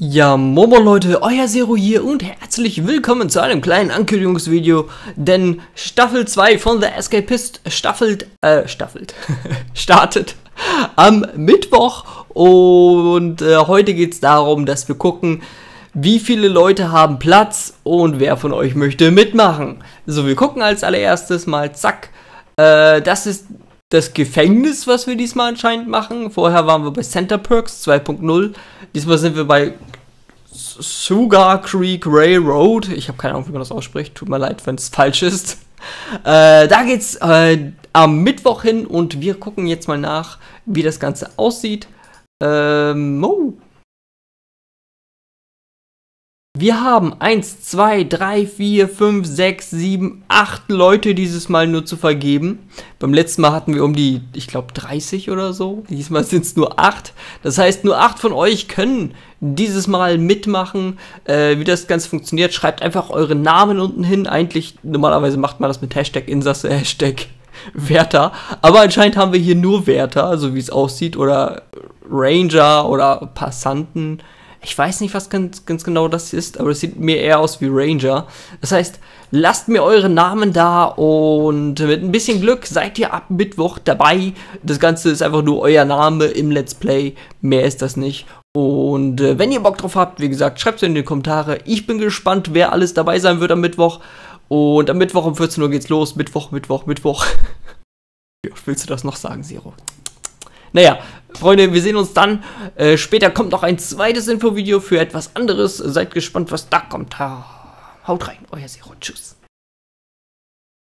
Ja, Momo Leute, euer Zero hier und herzlich willkommen zu einem kleinen Ankündigungsvideo, denn Staffel 2 von The Escapist staffelt, äh, staffelt, startet am Mittwoch und äh, heute geht es darum, dass wir gucken, wie viele Leute haben Platz und wer von euch möchte mitmachen. So, wir gucken als allererstes mal, zack, äh, das ist das Gefängnis, was wir diesmal anscheinend machen. Vorher waren wir bei Center Perks 2.0. Diesmal sind wir bei Sugar Creek Railroad. Ich habe keine Ahnung, wie man das ausspricht. Tut mir leid, wenn es falsch ist. Äh, da geht's äh, am Mittwoch hin und wir gucken jetzt mal nach, wie das Ganze aussieht. Ähm, oh, wir haben 1, 2, 3, 4, 5, 6, 7, 8 Leute dieses Mal nur zu vergeben. Beim letzten Mal hatten wir um die, ich glaube, 30 oder so. Diesmal sind es nur 8. Das heißt, nur 8 von euch können dieses Mal mitmachen. Äh, wie das Ganze funktioniert, schreibt einfach euren Namen unten hin. Eigentlich, normalerweise macht man das mit Hashtag Insasse, Hashtag Wärter. Aber anscheinend haben wir hier nur Wärter, so wie es aussieht. Oder Ranger oder Passanten. Ich weiß nicht, was ganz, ganz genau das ist, aber es sieht mir eher aus wie Ranger. Das heißt, lasst mir eure Namen da und mit ein bisschen Glück seid ihr ab Mittwoch dabei. Das Ganze ist einfach nur euer Name im Let's Play. Mehr ist das nicht. Und äh, wenn ihr Bock drauf habt, wie gesagt, schreibt es in die Kommentare. Ich bin gespannt, wer alles dabei sein wird am Mittwoch. Und am Mittwoch um 14 Uhr geht's los. Mittwoch, Mittwoch, Mittwoch. Wie oft willst du das noch sagen, Zero? Naja, Freunde, wir sehen uns dann. Äh, später kommt noch ein zweites Infovideo für etwas anderes. Seid gespannt, was da kommt. Ha, haut rein, euer Zero. Tschüss.